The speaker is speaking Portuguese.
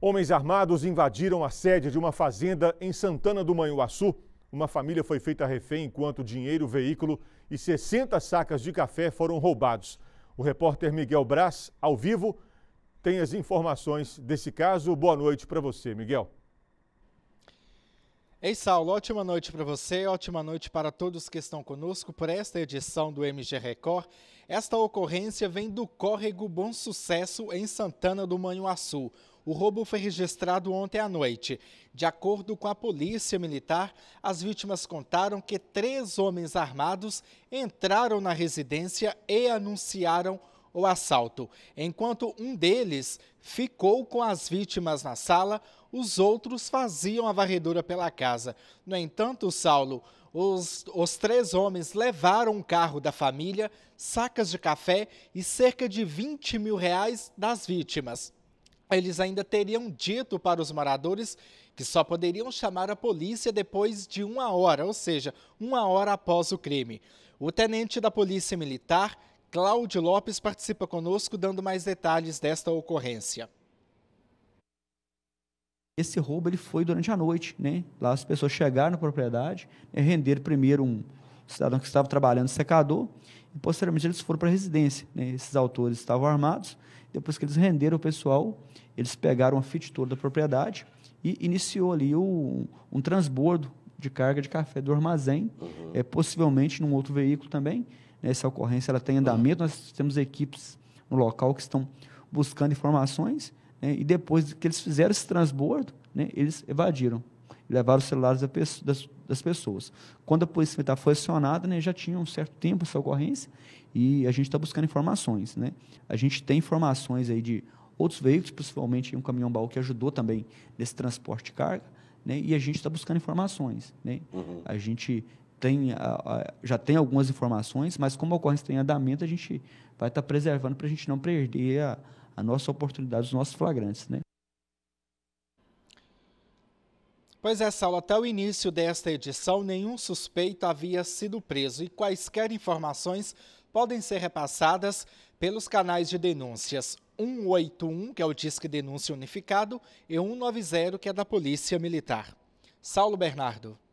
Homens armados invadiram a sede de uma fazenda em Santana do Manhuaçu. Uma família foi feita refém enquanto dinheiro, veículo e 60 sacas de café foram roubados. O repórter Miguel Braz, ao vivo, tem as informações desse caso. Boa noite para você, Miguel. Ei, Saulo, ótima noite para você, ótima noite para todos que estão conosco por esta edição do MG Record. Esta ocorrência vem do córrego Bom Sucesso em Santana do Manhuaçu. O roubo foi registrado ontem à noite. De acordo com a polícia militar, as vítimas contaram que três homens armados entraram na residência e anunciaram o assalto. Enquanto um deles ficou com as vítimas na sala, os outros faziam a varredura pela casa. No entanto, Saulo, os, os, três homens levaram um carro da família, sacas de café e cerca de 20 mil reais das vítimas. Eles ainda teriam dito para os moradores que só poderiam chamar a polícia depois de uma hora, ou seja, uma hora após o crime. O tenente da Polícia Militar, Cláudio Lopes, participa conosco dando mais detalhes desta ocorrência. Esse roubo ele foi durante a noite, né? Lá as pessoas chegaram na propriedade, né, renderam primeiro um, cidadão que estava trabalhando secador, e posteriormente eles foram para a residência. Né? Esses autores estavam armados, depois que eles renderam o pessoal, eles pegaram a fititura da propriedade e iniciou ali o, um transbordo de carga de café do armazém, uhum. é, possivelmente num outro veículo também. Né? Essa ocorrência ela tem uhum. andamento, uhum. nós temos equipes no local que estão buscando informações, né? e depois que eles fizeram esse transbordo, né? eles evadiram levaram os celulares das, pessoas. Quando a polícia militar foi acionada, né, já tinha um certo tempo essa ocorrência e a gente está buscando informações. Né? A gente tem informações aí de outros veículos, principalmente um caminhão-baú que ajudou também nesse transporte de carga, né? e a gente está buscando informações. Né? Uhum. A gente tem, já tem algumas informações, mas como a ocorrência tem andamento, a gente vai estar tá preservando para a gente não perder a, a nossa oportunidade, os nossos flagrantes. Né? Pois é, Saulo, até o início desta edição, nenhum suspeito havia sido preso e quaisquer informações podem ser repassadas pelos canais de denúncias 181, que é o Disque Denúncia Unificado, e 190, que é da Polícia Militar. Saulo Bernardo.